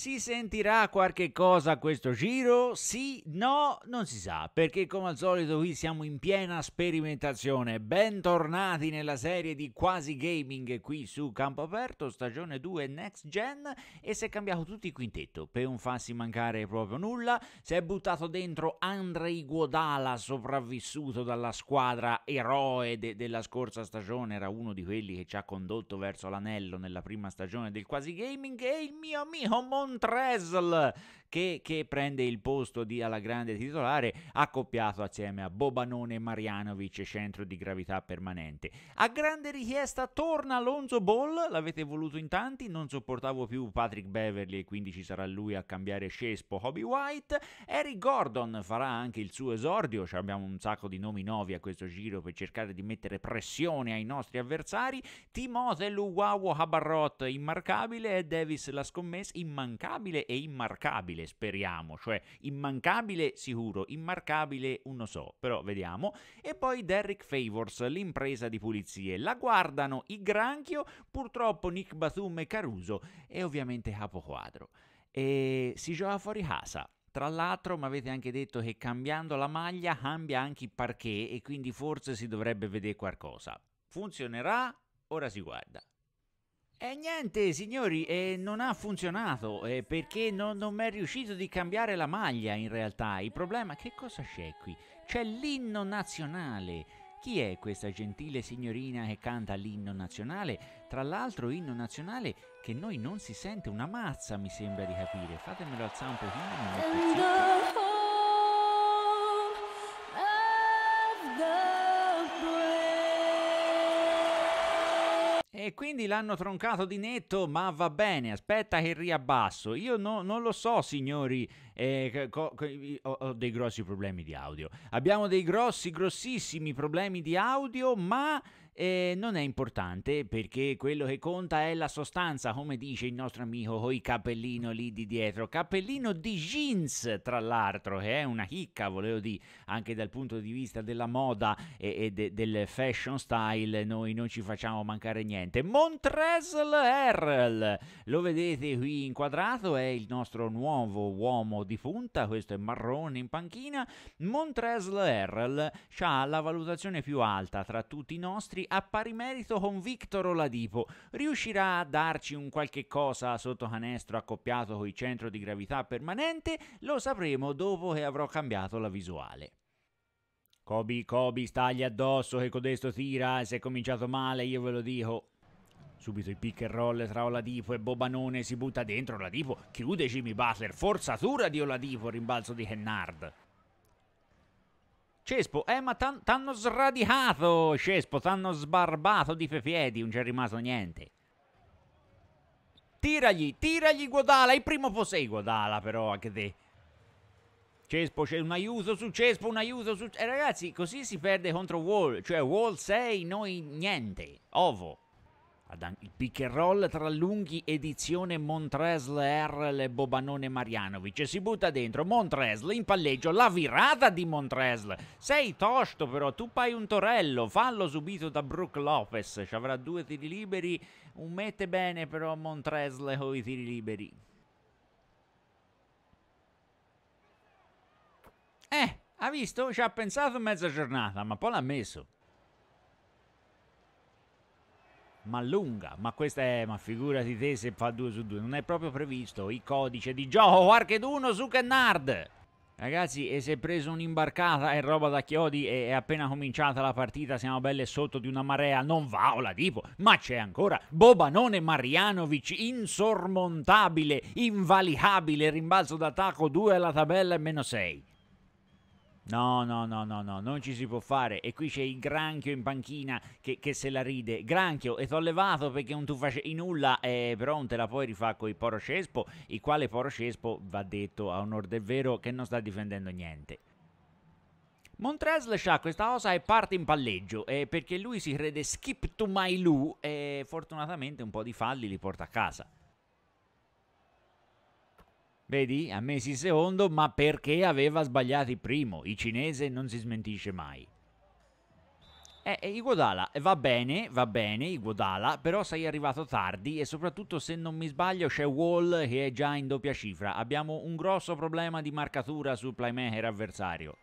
Si sentirà qualche cosa a questo giro? Sì? No? Non si sa, perché come al solito qui siamo in piena sperimentazione. Bentornati nella serie di Quasi Gaming qui su Campo Aperto, stagione 2 Next Gen e si è cambiato tutto il quintetto per non farsi mancare proprio nulla. Si è buttato dentro Andrei Guodala, sopravvissuto dalla squadra eroe de- della scorsa stagione, era uno di quelli che ci ha condotto verso l'anello nella prima stagione del Quasi Gaming e il mio amico Mon Montrezl che, che prende il posto di alla grande titolare accoppiato assieme a Bobanone e Marianovic centro di gravità permanente a grande richiesta torna Alonso Ball l'avete voluto in tanti non sopportavo più Patrick Beverly e quindi ci sarà lui a cambiare Cespo Hobby White Eric Gordon farà anche il suo esordio cioè abbiamo un sacco di nomi nuovi a questo giro per cercare di mettere pressione ai nostri avversari Timote Luwawo Habarrot immarcabile e Davis la scommessa immancabile e immarcabile immancabile, speriamo, cioè immancabile sicuro, immarcabile non so, però vediamo. E poi Derrick Favors, l'impresa di pulizie. La guardano i granchio, purtroppo Nick Bathum e Caruso e ovviamente capoquadro. E si gioca fuori casa. Tra l'altro mi avete anche detto che cambiando la maglia cambia anche il parquet e quindi forse si dovrebbe vedere qualcosa. Funzionerà? Ora si guarda. E niente signori, eh, non ha funzionato eh, perché non, non mi è riuscito di cambiare la maglia in realtà. Il problema, che cosa c'è qui? C'è l'inno nazionale. Chi è questa gentile signorina che canta l'inno nazionale? Tra l'altro inno nazionale che noi non si sente una mazza mi sembra di capire. Fatemelo alzare un pochino. Un quindi l'hanno troncato di netto, ma va bene, aspetta che riabbasso. Io no, non lo so, signori, eh, co- co- ho, ho dei grossi problemi di audio. Abbiamo dei grossi, grossissimi problemi di audio, ma eh, non è importante perché quello che conta è la sostanza, come dice il nostro amico con il cappellino lì di dietro, cappellino di jeans tra l'altro, che è una chicca, volevo dire, anche dal punto di vista della moda e, e de, del fashion style, noi non ci facciamo mancare niente. Montresl Errol, lo vedete qui inquadrato, è il nostro nuovo uomo di punta, questo è marrone in panchina, Montresl Errol ha la valutazione più alta tra tutti i nostri metri a pari merito con Victor Oladipo. Riuscirà a darci un qualche cosa sotto canestro accoppiato con il centro di gravità permanente? Lo sapremo dopo che avrò cambiato la visuale. Kobe, Kobe, stagli addosso che codesto tira, se è cominciato male io ve lo dico. Subito il pick and roll tra Oladipo e Bobanone si butta dentro Oladipo, chiude Jimmy Butler, forzatura di Oladipo, rimbalzo di Hennard. Cespo, eh, ma t'hanno sradicato, Cespo, t'hanno sbarbato di fefiedi, non c'è rimasto niente. Tiragli, tiragli Guadala, il primo fosse Guadala però anche te. Cespo, c'è un aiuto su Cespo, un aiuto su... E eh, ragazzi, così si perde contro Wall, cioè Wall 6, noi niente, ovo il pick and roll tra lunghi edizione Montresl, Errel e Bobanone Marianovic si butta dentro Montresl in palleggio la virata di Montresl. sei tosto però tu fai un torello fallo subito da Brook Lopez ci avrà due tiri liberi un mette bene però Montresl con i tiri liberi eh ha visto ci ha pensato mezza giornata ma poi l'ha messo ma lunga. Ma questa è, ma figurati te se fa 2 su 2, non è proprio previsto il codice di gioco 1 su Kennard. Ragazzi, e si è preso un'imbarcata e roba da chiodi e è appena cominciata la partita, siamo belle sotto di una marea, non va tipo, ma c'è ancora Bobanone Marianovic, insormontabile, invalicabile, rimbalzo d'attacco 2 alla tabella e meno 6. No, no, no, no, no, non ci si può fare. E qui c'è il granchio in panchina che, che se la ride. Granchio, e t'ho levato perché non tu facevi nulla, eh, però non te la puoi rifare con il Poro Porocespo, il quale Poro Porocespo, va detto a onore del vero, che non sta difendendo niente. Montrezl ha questa cosa e parte in palleggio eh, perché lui si crede skip to my Lou e fortunatamente un po' di falli li porta a casa vedi, ha messo il secondo, ma perché aveva sbagliato il primo. Il cinese non si smentisce mai. Eh, eh Iguodala eh, va bene, va bene, Iguodala, però sei arrivato tardi e soprattutto se non mi sbaglio c'è Wall che è già in doppia cifra. Abbiamo un grosso problema di marcatura sul playmaker avversario.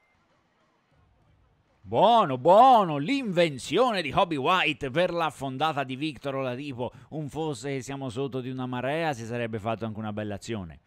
Buono, buono, l'invenzione di Hobby White per la fondata di Victor Oladipo. Un fosse che siamo sotto di una marea si sarebbe fatto anche una bella azione.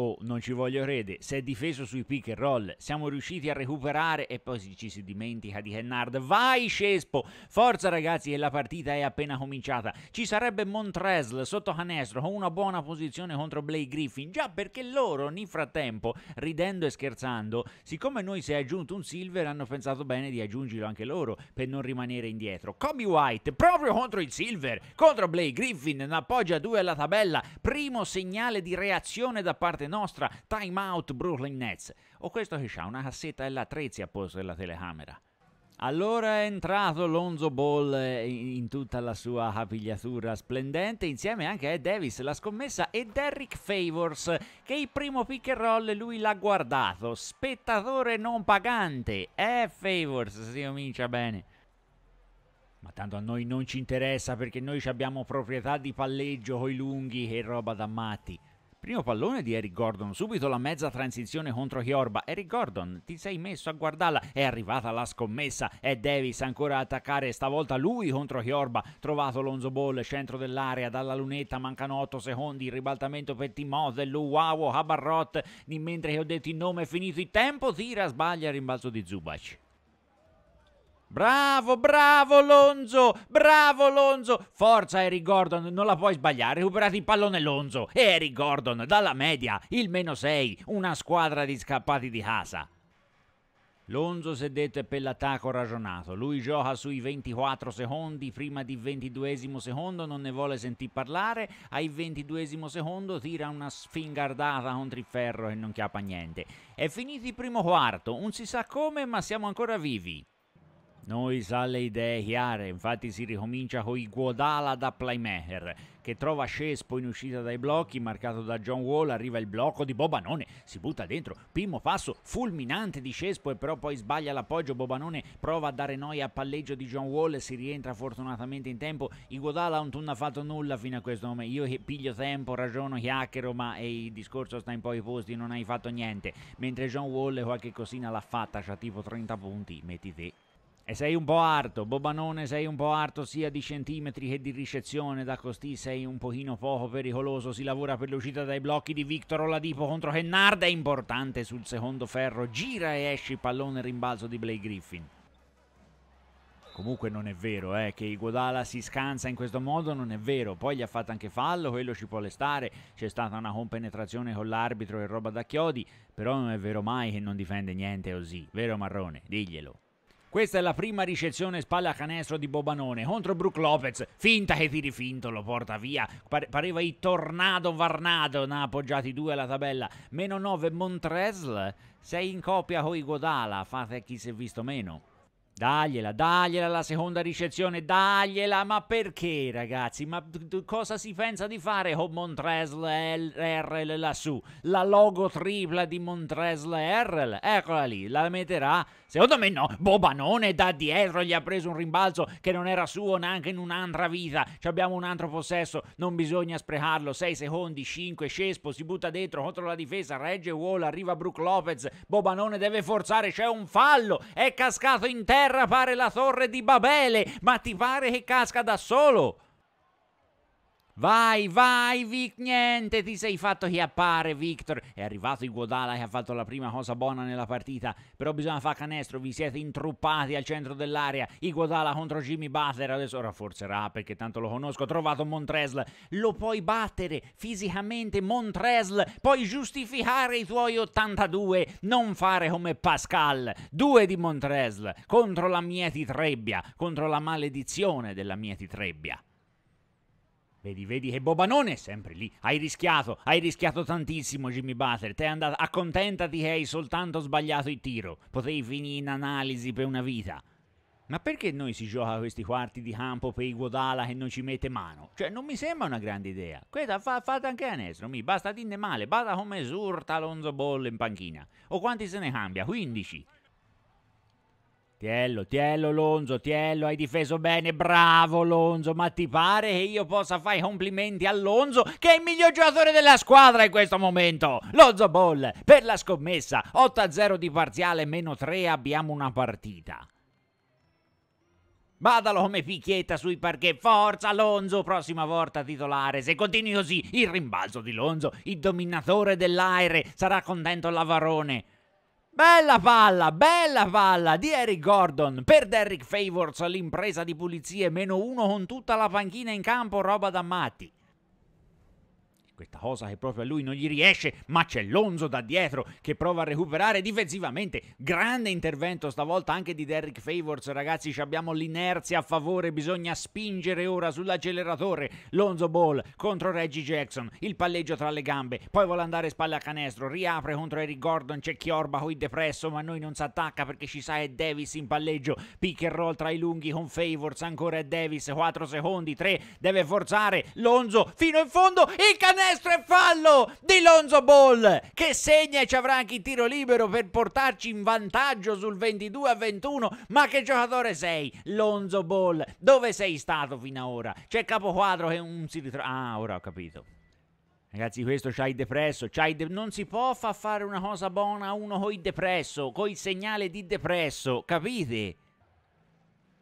Oh, non ci voglio crede, si è difeso sui pick and roll, siamo riusciti a recuperare e poi ci si dimentica di Hennard. Vai Cespo! Forza ragazzi che la partita è appena cominciata. Ci sarebbe Montresl sotto canestro con una buona posizione contro Blake Griffin, già perché loro nel frattempo, ridendo e scherzando, siccome noi si è aggiunto un Silver hanno pensato bene di aggiungerlo anche loro per non rimanere indietro. Kobe White proprio contro il Silver, contro Blake Griffin, appoggia due alla tabella, primo segnale di reazione da parte nostra, time out Brooklyn Nets. O questo che c'ha, una cassetta e l'attrezzi a posto della telecamera. Allora è entrato Lonzo Ball eh, in tutta la sua capigliatura splendente, insieme anche a Davis la scommessa e Derrick Favors, che il primo pick and roll lui l'ha guardato, spettatore non pagante. Eh Favors, si comincia bene. Ma tanto a noi non ci interessa perché noi abbiamo proprietà di palleggio coi lunghi e roba da matti. Primo pallone di Eric Gordon, subito la mezza transizione contro Chiorba. Eric Gordon, ti sei messo a guardarla, è arrivata la scommessa, è Davis ancora a attaccare, stavolta lui contro Chiorba. Trovato Lonzo Ball, centro dell'area, dalla lunetta, mancano 8 secondi, ribaltamento per Timothe, Luau, Habarrot, mentre che ho detto il nome è finito il tempo, tira, sbaglia, rimbalzo di Zubac. Bravo, bravo Lonzo, bravo Lonzo. Forza Eric Gordon, non la puoi sbagliare. recuperati il pallone Lonzo e Harry Gordon dalla media, il meno 6, una squadra di scappati di casa. Lonzo si è detto sedette per l'attacco ragionato. Lui gioca sui 24 secondi prima di 22 secondo, non ne vuole sentir parlare. Ai 22 secondo tira una sfingardata contro il ferro e non chiappa niente. È finito il primo quarto, non si sa come, ma siamo ancora vivi. Noi sa le idee chiare, infatti si ricomincia con i Guadala da playmaker, che trova Cespo in uscita dai blocchi, marcato da John Wall, arriva il blocco di Bobanone, si butta dentro, primo passo fulminante di Cespo e però poi sbaglia l'appoggio, Bobanone prova a dare noia a palleggio di John Wall, si rientra fortunatamente in tempo, i Iguodala non ha fatto nulla fino a questo momento, io piglio tempo, ragiono, chiacchiero, ma il discorso sta in pochi posti, non hai fatto niente, mentre John Wall qualche cosina l'ha fatta, c'ha tipo 30 punti, metti te e sei un po' arto, Bobanone sei un po' arto sia di centimetri che di ricezione, da costi sei un pochino poco pericoloso, si lavora per l'uscita dai blocchi di Victor Oladipo contro Hennard, è importante sul secondo ferro, gira e esce il pallone rimbalzo di Blake Griffin. Comunque non è vero eh, che Iguodala si scansa in questo modo, non è vero. Poi gli ha fatto anche fallo, quello ci può restare. C'è stata una compenetrazione con l'arbitro e roba da chiodi. Però non è vero mai che non difende niente così. Vero Marrone? Diglielo. Questa è la prima ricezione spalla canestro di Bobanone contro Brook Lopez. Finta che tiri finto, lo porta via. pareva il Tornado Varnado. Ne ha appoggiati due alla tabella. Meno 9 Montresl. Sei in coppia con i Godala. Fate chi si è visto meno. Dagliela, dagliela la seconda ricezione, dagliela, ma perché ragazzi? Ma cosa si pensa di fare con Montresl Errel lassù? La logo tripla di Montresl Errel, eccola lì, la metterà? Secondo me no, Bobanone da dietro gli ha preso un rimbalzo che non era suo neanche in un'altra vita, Ci abbiamo un altro possesso, non bisogna sprecarlo, 6 secondi, 5, Cespo si butta dentro contro la difesa, regge Wall, arriva Brook Lopez, Bobanone deve forzare, c'è un fallo, è cascato in terra terra pare la torre di Babele, ma ti pare che casca da solo? Vai, vai, Vic, niente, ti sei fatto chiappare, Victor. È arrivato il Guadala che ha fatto la prima cosa buona nella partita, però bisogna fare canestro, vi siete intruppati al centro dell'area. Il Guadala contro Jimmy Butler, adesso rafforzerà perché tanto lo conosco, ha trovato Montresl. Lo puoi battere fisicamente, Montresl, puoi giustificare i tuoi 82, non fare come Pascal. Due di Montresl contro la mieti trebbia, contro la maledizione della mieti trebbia. Vedi, vedi che Bobanone è sempre lì. Hai rischiato, hai rischiato tantissimo Jimmy Butler. Te è andato, accontentati che hai soltanto sbagliato il tiro. Potevi finire in analisi per una vita. Ma perché noi si gioca questi quarti di campo per i Guadala che non ci mette mano? Cioè, non mi sembra una grande idea. Questa fa, fate anche a Nestro, mi basta dirne male, bada come surta Alonso Boll in panchina. O quanti se ne cambia? 15. Tiello, Tiello Lonzo, Tiello, hai difeso bene, bravo Lonzo, ma ti pare che io possa fare complimenti a Lonzo che è il miglior giocatore della squadra in questo momento? Lonzo Ball, per la scommessa, 8-0 di parziale, meno 3, abbiamo una partita. Badalo come picchietta sui parquet, forza Lonzo, prossima volta titolare, se continui così, il rimbalzo di Lonzo, il dominatore dell'aere, sarà contento Lavarone. Bella palla, bella palla di Eric Gordon per Derrick Favors, l'impresa di pulizie, meno uno con tutta la panchina in campo, roba da matti. Questa cosa che proprio a lui non gli riesce, ma c'è Lonzo da dietro che prova a recuperare difensivamente. Grande intervento stavolta anche di Derrick Favors, ragazzi, abbiamo l'inerzia a favore, bisogna spingere ora sull'acceleratore. Lonzo Ball contro Reggie Jackson, il palleggio tra le gambe, poi vuole andare spalle a canestro, riapre contro Eric Gordon, c'è Chiorba qui depresso, ma noi non si attacca perché ci sa è Davis in palleggio, pick and roll tra i lunghi con Favors, ancora è Davis, 4 secondi, 3, deve forzare Lonzo fino in fondo, il canestro! destro e fallo di Lonzo Ball che segna e ci avrà anche il tiro libero per portarci in vantaggio sul 22 a 21. Ma che giocatore sei, Lonzo Ball? Dove sei stato fino ad ora? C'è il Capoquadro che non si ritrova. Ah, ora ho capito. Ragazzi, questo c'hai depresso, c'hai de non si può far fare una cosa buona a uno il depresso, con il segnale di depresso, capite?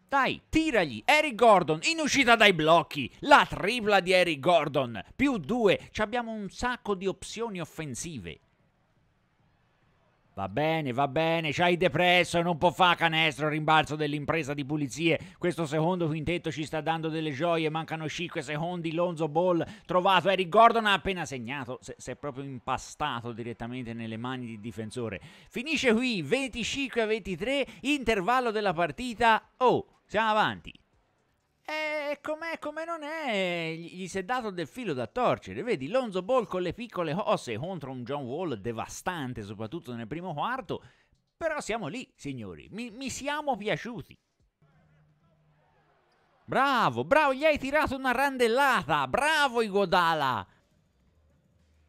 Dai, tiragli Eric Gordon in uscita dai blocchi, la tripla di Eric Gordon, più due, Ci abbiamo un sacco di opzioni offensive. Va bene, va bene, ci hai depresso e non può fare canestro rimbalzo dell'impresa di pulizie. Questo secondo quintetto ci sta dando delle gioie, mancano 5 secondi, Lonzo Ball trovato, Eric Gordon ha appena segnato, si è proprio impastato direttamente nelle mani di difensore. Finisce qui, 25-23, intervallo della partita, oh... Siamo avanti. E com'è, come non è, gli si è dato del filo da torcere. Vedi, Lonzo Ball con le piccole cose contro un John Wall devastante, soprattutto nel primo quarto. Però siamo lì, signori. Mi, mi siamo piaciuti. Bravo, bravo, gli hai tirato una randellata. Bravo Igodala.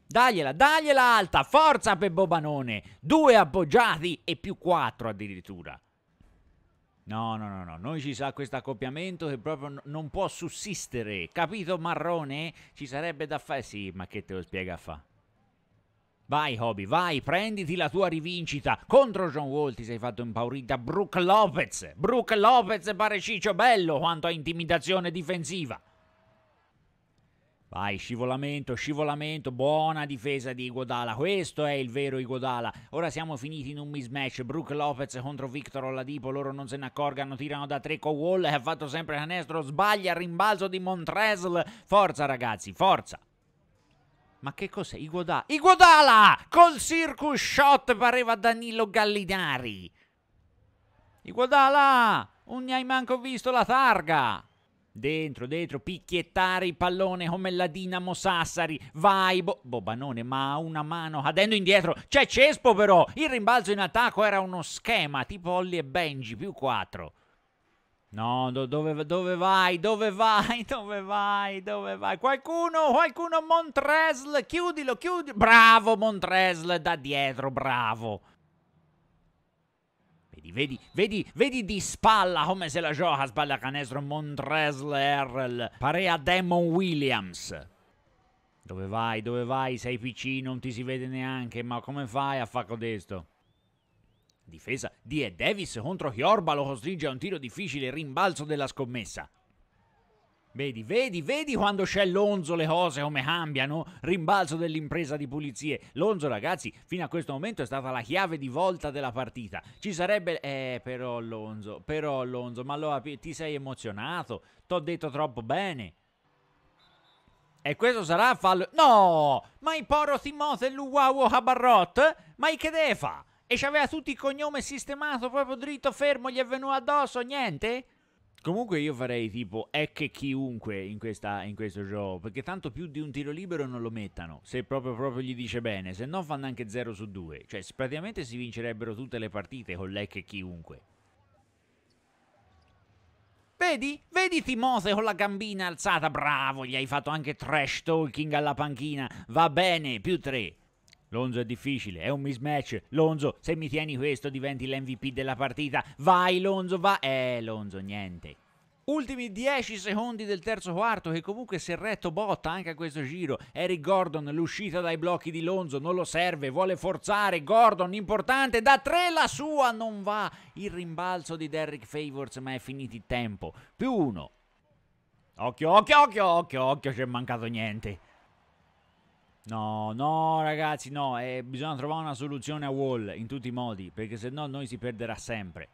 Dagliela, dagliela alta. Forza per Bobanone. Due appoggiati e più quattro addirittura. No, no, no, no, noi ci sa questo accoppiamento che proprio n- non può sussistere, capito Marrone? Ci sarebbe da fare, sì, ma che te lo spiega a fa? Vai Hobby, vai, prenditi la tua rivincita contro John Wall, ti sei fatto impaurita Brooke Lopez, Brooke Lopez pare Ciccio Bello quanto a intimidazione difensiva. Vai, scivolamento, scivolamento, buona difesa di Iguodala, questo è il vero Iguodala. Ora siamo finiti in un mismatch, Brook Lopez contro Victor Oladipo, loro non se ne accorgano, tirano da tre con Wall che ha fatto sempre canestro, sbaglia, rimbalzo di Montresl. Forza ragazzi, forza! Ma che cos'è? Iguodala? Iguodala! Col circus shot pareva Danilo Gallinari. Iguodala! Non ne hai manco visto la targa! dentro, dentro, picchiettare il pallone come la Dinamo Sassari, vai, Bo- Bobanone, ma ha una mano cadendo indietro, c'è Cespo però, il rimbalzo in attacco era uno schema, tipo Olli e Benji, più 4. No, do dove, dove, vai? Dove vai? Dove vai? Dove vai? Qualcuno, qualcuno, Montresl, chiudilo, chiudilo. Bravo Montresl, da dietro, bravo vedi, vedi, vedi, vedi di spalla come se la gioca sbaglia canestro Montresle Pare a Damon Williams. Dove vai, dove vai, sei PC, non ti si vede neanche, ma come fai a fare questo? Difesa di Ed Davis contro Chiorba lo costringe a un tiro difficile, rimbalzo della scommessa. Vedi, vedi, vedi quando c'è Lonzo le cose come cambiano? Rimbalzo dell'impresa di pulizie. Lonzo, ragazzi, fino a questo momento è stata la chiave di volta della partita. Ci sarebbe... Eh, però Lonzo, però Lonzo, ma allora ti sei emozionato? T'ho detto troppo bene. E questo sarà fallo... No! Ma il poro Timote Luwawo Habarrot? Ma i che deve fa? E c'aveva tutti il cognome sistemato proprio dritto fermo, gli è venuto addosso, niente? Comunque io farei tipo ecco chiunque in, questa, in, questo gioco, perché tanto più di un tiro libero non lo mettano, se proprio, proprio gli dice bene, se no fanno anche 0 su 2, cioè praticamente si vincerebbero tutte le partite con l'ecche chiunque. Vedi? Vedi Timose con la gambina alzata, bravo, gli hai fatto anche trash talking alla panchina, va bene, più 3. Lonzo è difficile, è un mismatch. Lonzo, se mi tieni questo diventi l'MVP della partita. Vai Lonzo, va. Eh, Lonzo, niente. Ultimi 10 secondi del terzo quarto che comunque si è retto botta anche a questo giro. Eric Gordon, l'uscita dai blocchi di Lonzo, non lo serve, vuole forzare. Gordon, importante, da tre la sua non va. Il rimbalzo di Derrick Favors ma è finito il tempo. Più uno. Occhio, occhio, occhio, occhio, occhio, c'è mancato niente. No, no ragazzi, no, eh, bisogna trovare una soluzione a Wall in tutti i modi, perché se no noi si perderà sempre.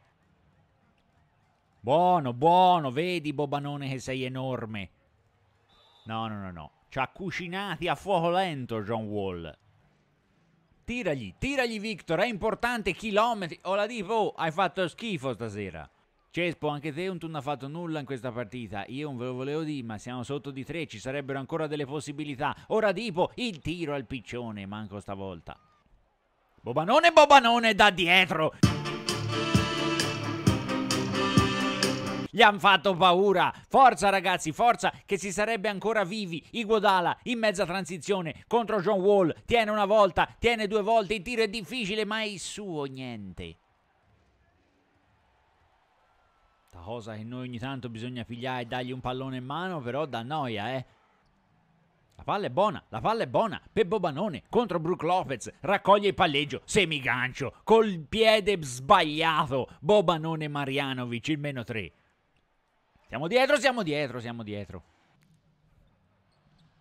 Buono, buono, vedi Bobanone che sei enorme. No, no, no, no, ci ha cucinati a fuoco lento John Wall. Tiragli, tiragli Victor, è importante, chilometri. Oh oh, hai fatto schifo stasera. Cespo, anche te non ha fatto nulla in questa partita. Io non ve lo volevo dire, ma siamo sotto di tre, ci sarebbero ancora delle possibilità. Ora Dipo, il tiro al piccione, manco stavolta. Bobanone, Bobanone da dietro! gli han fatto paura. Forza ragazzi, forza che si sarebbe ancora vivi. Iguodala in mezza transizione contro John Wall, tiene una volta, tiene due volte, il tiro è difficile ma è il suo niente. Tanta cosa che noi ogni tanto bisogna pigliare e dargli un pallone in mano, però da noia, eh. La palla è buona, la palla è buona. Pebbo Banone contro Brook Lopez raccoglie il palleggio, semigancio, col piede sbagliato. Bobanone Marianovic, il meno 3. Siamo dietro, siamo dietro, siamo dietro.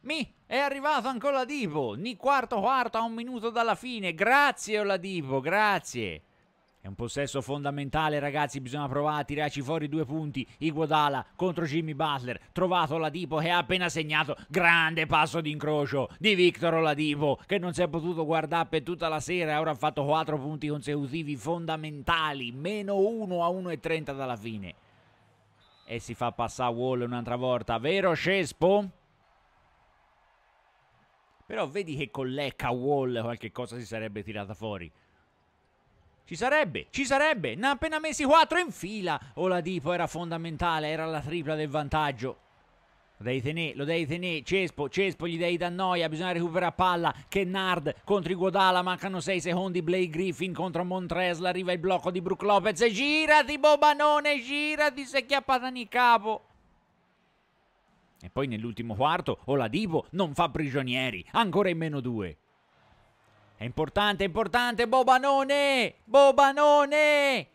Mi è arrivato ancora Oladipo, ni quarto quarto a un minuto dalla fine. Grazie Oladipo, grazie. È un possesso fondamentale, ragazzi. Bisogna provare a tirarci fuori due punti. Iguodala contro Jimmy Butler. Trovato Oladipo che ha appena segnato. Grande passo d'incrocio di Victor Oladipo che non si è potuto guardare per tutta la sera. E ora ha fatto quattro punti consecutivi fondamentali. Meno 1 a 1,30 dalla fine. E si fa passare Wall un'altra volta. Vero Cespo? Però vedi che con l'Ecca Wall qualche cosa si sarebbe tirata fuori. Ci sarebbe, ci sarebbe, ne ha appena messi 4 in fila. Oladipo oh, era fondamentale, era la tripla del vantaggio. Lo devi tenere, lo devi tenere, Cespo, Cespo gli devi da noia, bisogna recuperare palla, Kennard contro Iguodala, mancano 6 secondi, Blake Griffin contro Montresla, arriva il blocco di Brook Lopez, girati Bobanone, girati, sei chiappata nel capo. E poi nell'ultimo quarto Oladipo oh, non fa prigionieri, ancora in meno due. È importante, è importante, Bobanone! Bobanone! E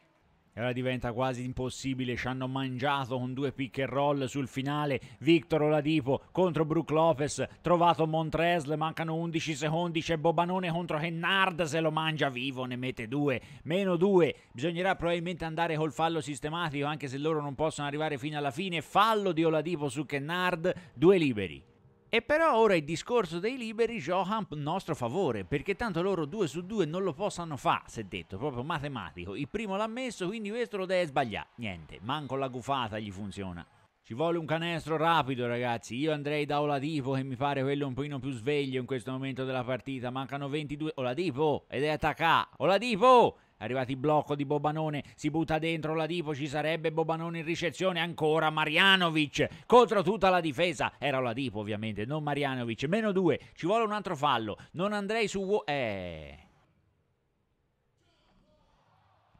ora diventa quasi impossibile, ci hanno mangiato con due pick and roll sul finale, Victor Oladipo contro Brook Lopez, trovato Montresle, mancano 11 secondi, c'è Bobanone contro Hennard, se lo mangia vivo, ne mette due, meno due, bisognerà probabilmente andare col fallo sistematico anche se loro non possono arrivare fino alla fine, fallo di Oladipo su Kennard, due liberi. E però ora il discorso dei liberi Johan nostro favore, perché tanto loro due su due non lo possano fare, si è detto, proprio matematico. Il primo l'ha messo, quindi questo lo deve sbagliare. Niente, manco la gufata gli funziona. Ci vuole un canestro rapido, ragazzi. Io andrei da Oladipo, che mi pare quello un pochino più sveglio in questo momento della partita. Mancano 22... Oladipo! Ed è attaccato! Oladipo! Arrivati blocco di Bobanone, si butta dentro la Dipo, ci sarebbe Bobanone in ricezione ancora Marianovic contro tutta la difesa. Era la Dipo ovviamente, non Marianovic. Meno due, ci vuole un altro fallo. Non andrei su... Eh...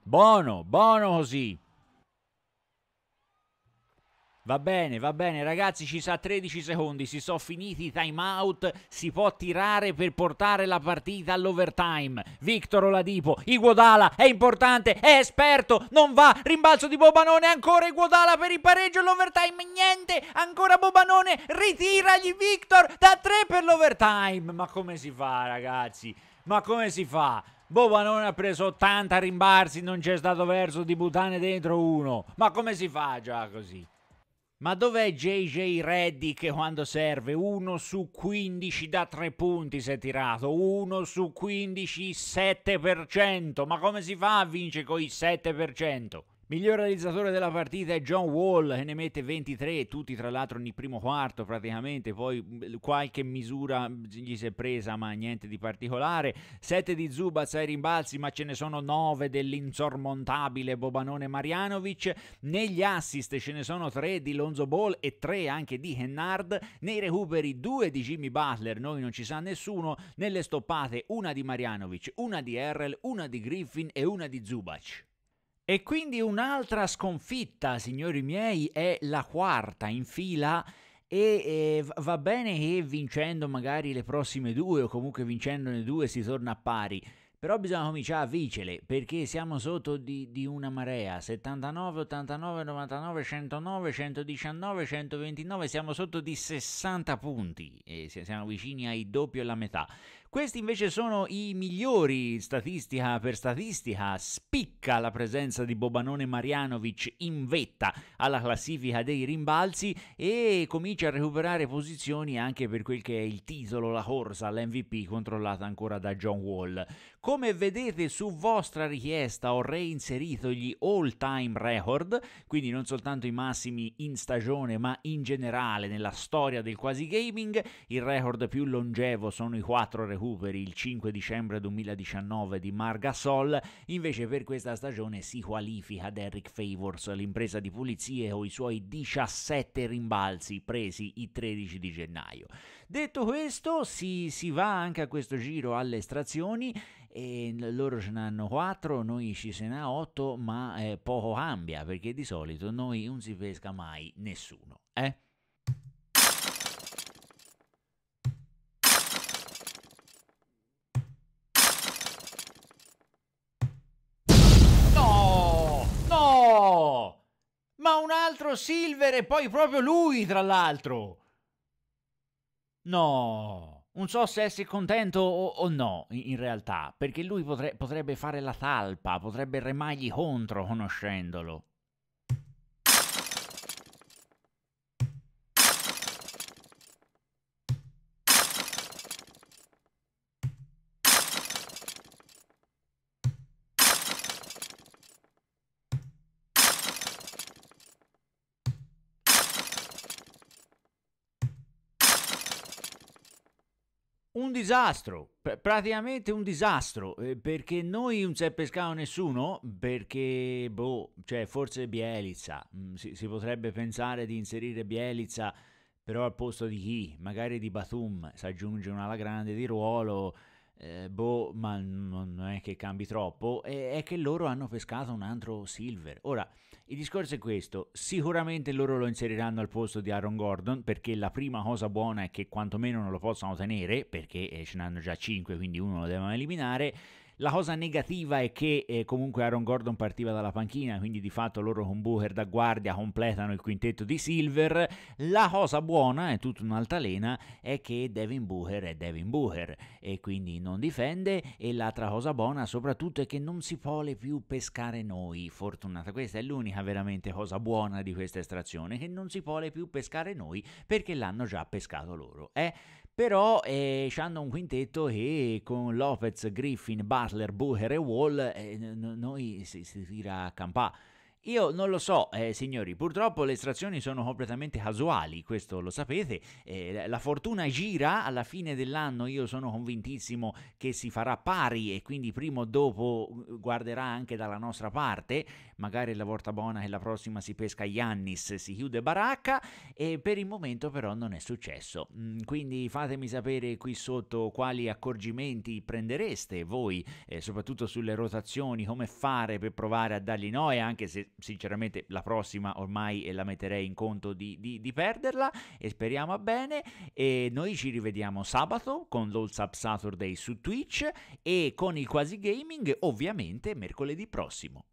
Buono, buono così. Va bene, va bene, ragazzi, ci sa 13 secondi, si sono finiti i time out, si può tirare per portare la partita all'overtime. Victor Oladipo, Iguodala è importante, è esperto, non va, rimbalzo di Bobanone, ancora Iguodala per il pareggio, l'overtime niente, ancora Bobanone, ritiragli Victor da 3 per l'overtime. Ma come si fa, ragazzi? Ma come si fa? Bobanone ha preso 80 rimbalzi, non c'è stato verso di buttare dentro uno. Ma come si fa già così? Ma dov'è JJ Reddy che quando serve 1 su 15 da 3 punti si è tirato? 1 su 15, 7%. Ma come si fa a vincere con i 7%? Miglior realizzatore della partita è John Wall che ne mette 23, tutti tra l'altro nel primo quarto praticamente, poi mm, qualche misura mm, gli si è presa ma niente di particolare, 7 di Zubaz ai rimbalzi ma ce ne sono 9 dell'insormontabile Bobanone Marianovic, negli assist ce ne sono 3 di Lonzo Ball e 3 anche di Hennard, nei recuperi 2 di Jimmy Butler, noi non ci sa nessuno, nelle stoppate una di Marianovic, una di Errel, una di Griffin e una di Zubac. E quindi un'altra sconfitta, signori miei, è la quarta in fila e eh, va bene che vincendo magari le prossime due o comunque vincendone due si torna a pari. Però bisogna cominciare a vincere perché siamo sotto di, di una marea 79, 89, 99, 109, 119, 129 Siamo sotto di 60 punti e siamo vicini ai doppio e alla metà questi invece sono i migliori statistica per statistica. Spicca la presenza di Bobanone Marianovic in vetta alla classifica dei rimbalzi e comincia a recuperare posizioni anche per quel che è il titolo, la corsa, l'MVP controllata ancora da John Wall. Come vedete su vostra richiesta ho reinserito gli all time record, quindi non soltanto i massimi in stagione ma in generale nella storia del quasi gaming. Il record più longevo sono i 4 record recuperi il 5 dicembre 2019 di Margasol, invece per questa stagione si qualifica Derrick Favors, l'impresa di pulizie o i suoi 17 rimbalzi presi il 13 di gennaio. Detto questo, si, si va anche a questo giro alle estrazioni e loro ce ne hanno 4, noi ci se ne ha 8, ma eh, poco cambia perché di solito noi non si pesca mai nessuno. Eh? ma un altro Silver e poi proprio lui, tra l'altro. No, non so se essere contento o, o no, in, realtà, perché lui potre, potrebbe fare la talpa, potrebbe remargli contro conoscendolo. disastro, pr- praticamente un disastro, eh, perché noi non si è pescato nessuno, perché, boh, cioè forse Bielizza, mh, mm, si, si potrebbe pensare di inserire Bielizza però al posto di chi? Magari di Batum si aggiunge una alla grande di ruolo eh, boh, ma non è che cambi troppo, è che loro hanno pescato un altro Silver. Ora, il discorso è questo, sicuramente loro lo inseriranno al posto di Aaron Gordon, perché la prima cosa buona è che quantomeno non lo possano tenere, perché eh, ce ne hanno già 5, quindi uno lo devono eliminare, la cosa negativa è che eh, comunque Aaron Gordon partiva dalla panchina, quindi di fatto loro con Booker da guardia completano il quintetto di Silver. La cosa buona, è tutta un'altalena, è che Devin Booker è Devin Booker e quindi non difende e l'altra cosa buona soprattutto è che non si vuole più pescare noi, fortunata. Questa è l'unica veramente cosa buona di questa estrazione, che non si vuole più pescare noi perché l'hanno già pescato loro. Eh? però eh, hanno un quintetto che con Lopez, Griffin, Butler, Booker e Wall eh, n- noi si, si tira a campà io non lo so, eh, signori, purtroppo le estrazioni sono completamente casuali, questo lo sapete, eh, la fortuna gira, alla fine dell'anno io sono convintissimo che si farà pari e quindi prima o dopo mm, guarderà anche dalla nostra parte, magari la volta buona che la prossima si pesca Iannis, si chiude baracca e per il momento però non è successo. Mm, quindi fatemi sapere qui sotto quali accorgimenti prendereste voi, eh, soprattutto sulle rotazioni, come fare per provare a dargli noia, anche se sinceramente la prossima ormai la metterei in conto di, di, di perderla e speriamo a bene e noi ci rivediamo sabato con l'Old Up Saturday su Twitch e con il Quasi Gaming ovviamente mercoledì prossimo.